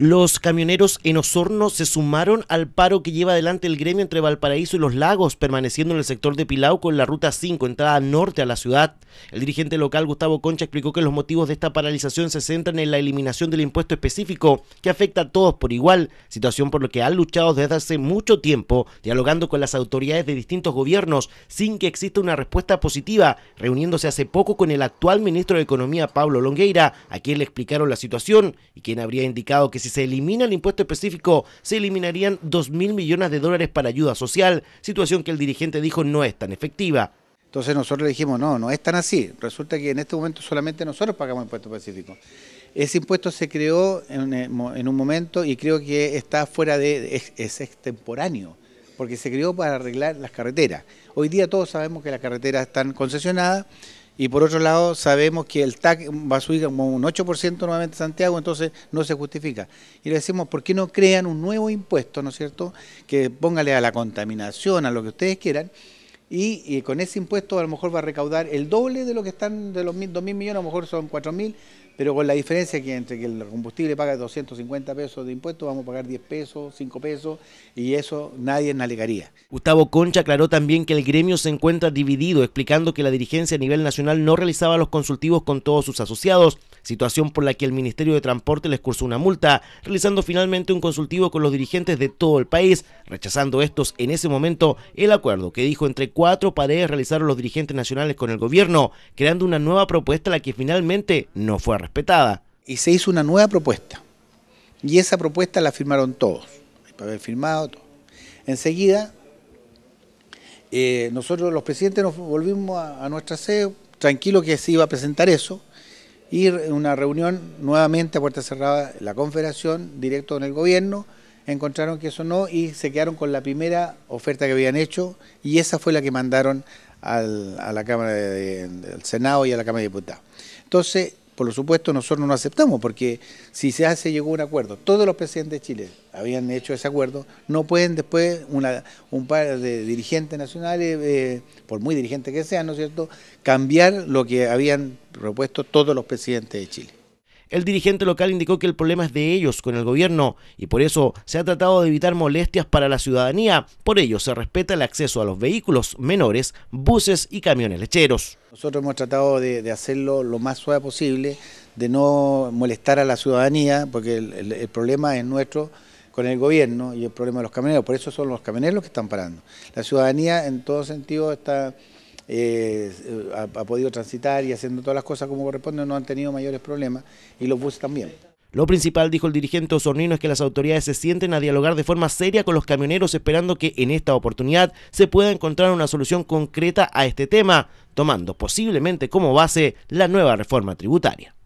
Los camioneros en Osorno se sumaron al paro que lleva adelante el gremio entre Valparaíso y Los Lagos, permaneciendo en el sector de Pilau con la ruta 5, entrada norte a la ciudad. El dirigente local Gustavo Concha explicó que los motivos de esta paralización se centran en la eliminación del impuesto específico que afecta a todos por igual, situación por la que han luchado desde hace mucho tiempo, dialogando con las autoridades de distintos gobiernos sin que exista una respuesta positiva, reuniéndose hace poco con el actual ministro de Economía Pablo Longueira, a quien le explicaron la situación y quien habría indicado que si si se elimina el impuesto específico, se eliminarían 2 mil millones de dólares para ayuda social, situación que el dirigente dijo no es tan efectiva. Entonces nosotros le dijimos, no, no es tan así. Resulta que en este momento solamente nosotros pagamos impuesto específico. Ese impuesto se creó eh, en, un momento y creo que está fuera de, es extemporáneo porque se creó para arreglar las carreteras. Hoy día todos sabemos que las carreteras están concesionadas y por otro lado, sabemos que el TAC va a subir como un 8% nuevamente Santiago, entonces no se justifica. Y le decimos, ¿por qué no crean un nuevo impuesto, ¿no es cierto? Que póngale a la contaminación, a lo que ustedes quieran, y, con ese impuesto a lo mejor va a recaudar el doble de lo que están de los 2.000 millones, a lo mejor son 4.000, pero con la diferencia que entre que el combustible paga 250 pesos de impuesto, vamos a pagar 10 pesos, 5 pesos, y eso nadie en alegaría. Gustavo Concha aclaró también que el gremio se encuentra dividido, explicando que la dirigencia a nivel nacional no realizaba los consultivos con todos sus asociados situación por la que el Ministerio de Transporte les cursó una multa, realizando finalmente un consultivo con los dirigentes de todo el país, rechazando estos en ese momento el acuerdo que dijo entre cuatro paredes realizaron los dirigentes nacionales con el gobierno, creando una nueva propuesta la que finalmente no fue respetada. Y se hizo una nueva propuesta, y esa propuesta la firmaron todos, para haber firmado, Enseguida, eh, nosotros los presidentes nos volvimos a, a nuestra sede, tranquilo que se iba a presentar eso, y una reunión nuevamente a puerta cerrada, la confederación, directo con el gobierno, encontraron que eso no y se quedaron con la primera oferta que habían hecho y esa fue la que mandaron al, a la Cámara del Senado y a la Cámara de Diputados. Entonces, por lo supuesto, nosotros no aceptamos, porque si se hace, llegó un acuerdo. Todos los presidentes de Chile habían hecho ese acuerdo. No pueden después un par de dirigentes nacionales, eh, por muy dirigentes que sean, ¿no es cierto?, cambiar lo que habían propuesto todos los presidentes de Chile. El dirigente local indicó que el problema es de ellos con el gobierno y por eso se ha tratado de evitar molestias para la ciudadanía. Por ello se respeta el acceso a los vehículos menores, buses y camiones lecheros. Nosotros hemos tratado de, hacerlo lo más suave posible, de no molestar a la ciudadanía, porque el problema es nuestro con el gobierno y el problema de los camioneros. Por eso son los camioneros los que están parando. La ciudadanía en todo sentido está... Eh, ha, podido transitar y haciendo todas las cosas como corresponde, no han tenido mayores problemas y los buses también. Lo principal, dijo el dirigente osornino, es que las autoridades se sienten a dialogar de forma seria con los camioneros esperando que en esta oportunidad se pueda encontrar una solución concreta a este tema, tomando posiblemente como base la nueva reforma tributaria.